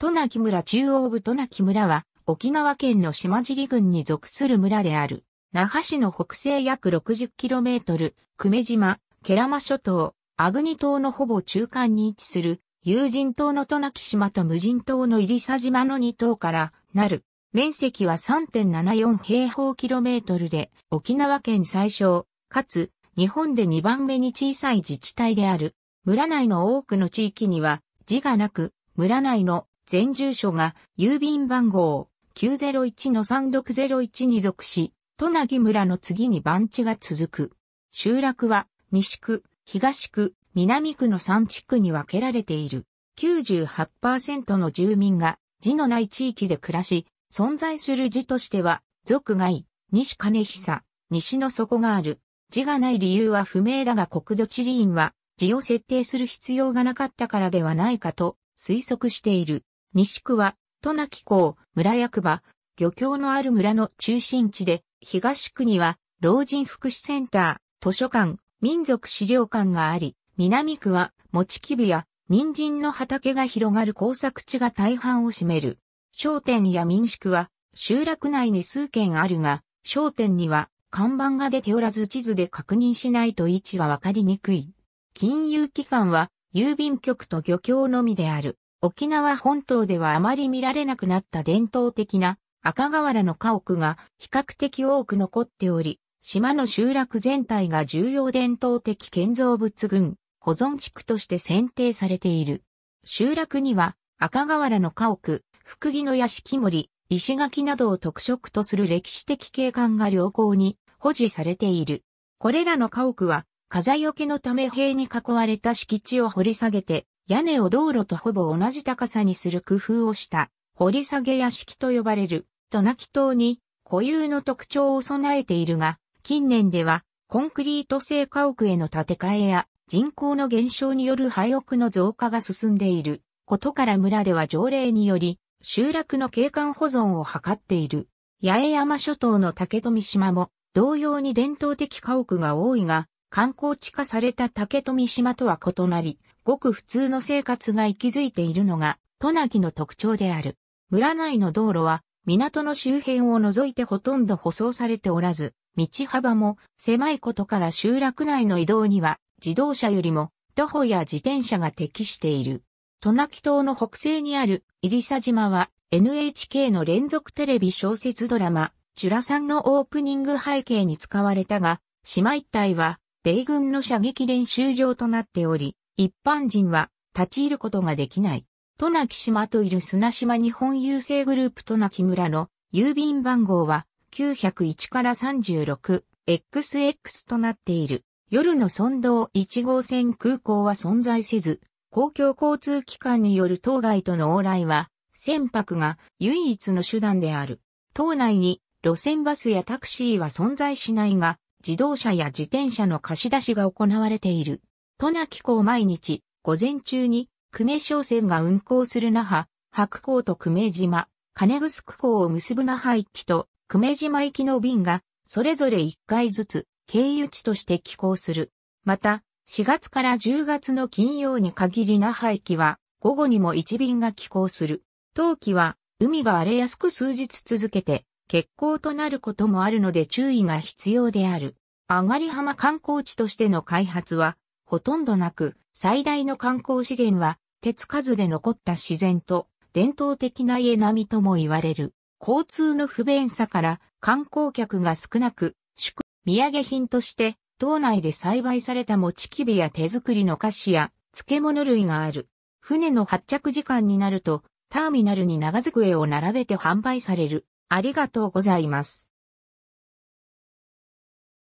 渡名木村中央部渡名木村は、沖縄県の島尻郡に属する村である。那覇市の北西約 60km、久米島、ケラマ諸島、アグニ島のほぼ中間に位置する、有人島の渡名木島と無人島の入佐島の2島からなる。面積は3.74平方キロメートルで、沖縄県最小、かつ、日本で2番目に小さい自治体である。村内の多くの地域には、字がなく、村内の全住所が郵便番号901-3601に属し、都内村の次に番地が続く。集落は西区、東区、南区の3地区に分けられている。98%の住民が字のない地域で暮らし、存在する字としては、属外、西金久、西の底がある。字がない理由は不明だが国土地理院は字を設定する必要がなかったからではないかと推測している。西区は、渡名喜港、村役場、漁協のある村の中心地で、東区には、老人福祉センター、図書館、民族資料館があり、南区は、餅きびや、人参の畑が広がる工作地が大半を占める。商店や民宿は、集落内に数軒あるが、商店には、看板が出ておらず地図で確認しないと位置がわかりにくい。金融機関は、郵便局と漁協のみである。沖縄本島ではあまり見られなくなった伝統的な赤瓦の家屋が比較的多く残っており、島の集落全体が重要伝統的建造物群保存地区として選定されている。集落には赤瓦の家屋、福木の屋敷森、石垣などを特色とする歴史的景観が良好に保持されている。これらの家屋は風よけのため塀に囲われた敷地を掘り下げて屋根を道路とほぼ同じ高さにする工夫をした、掘り下げ屋敷と呼ばれる、と名き島に固有の特徴を備えているが、近年では、コンクリート製家屋への建て替えや、人口の減少による廃屋の増加が進んでいることから村では条例により、集落の景観保存を図っている。八重山諸島の竹富島も、同様に伝統的家屋が多いが、観光地化された竹富島とは異なり、ごく普通の生活が息づいているのが、渡名喜の特徴である。村内の道路は、港の周辺を除いてほとんど舗装されておらず、道幅も狭いことから集落内の移動には、自動車よりも徒歩や自転車が適している。渡名喜島の北西にある入佐島は NHK の連続テレビ小説ドラマ、チュラさんのオープニング背景に使われたが、島一帯は米軍の射撃練習場となっており、一般人は立ち入ることができない。渡名木島といる砂島日本郵政グループ渡名木村の郵便番号は901から 36XX となっている。夜の村道1号線空港は存在せず、公共交通機関による当該との往来は、船舶が唯一の手段である。島内に路線バスやタクシーは存在しないが、自動車や自転車の貸し出しが行われている。都名喜港毎日、午前中に、久米商船が運航する那覇、白港と久米島、金城港を結ぶ那覇行きと、久米島行きの便が、それぞれ1回ずつ、経由地として寄港する。また、4月から10月の金曜に限り那覇駅は、午後にも1便が寄港する。冬季は、海が荒れやすく数日続けて、欠航となることもあるので注意が必要である。上がり浜観光地としての開発は、ほとんどなく、最大の観光資源は、手つかずで残った自然と、伝統的な家並みとも言われる。交通の不便さから観光客が少なく、宿、土産品として、島内で栽培された餅きびや手作りの菓子や漬物類がある。船の発着時間になると、ターミナルに長机を並べて販売される。ありがとうございます。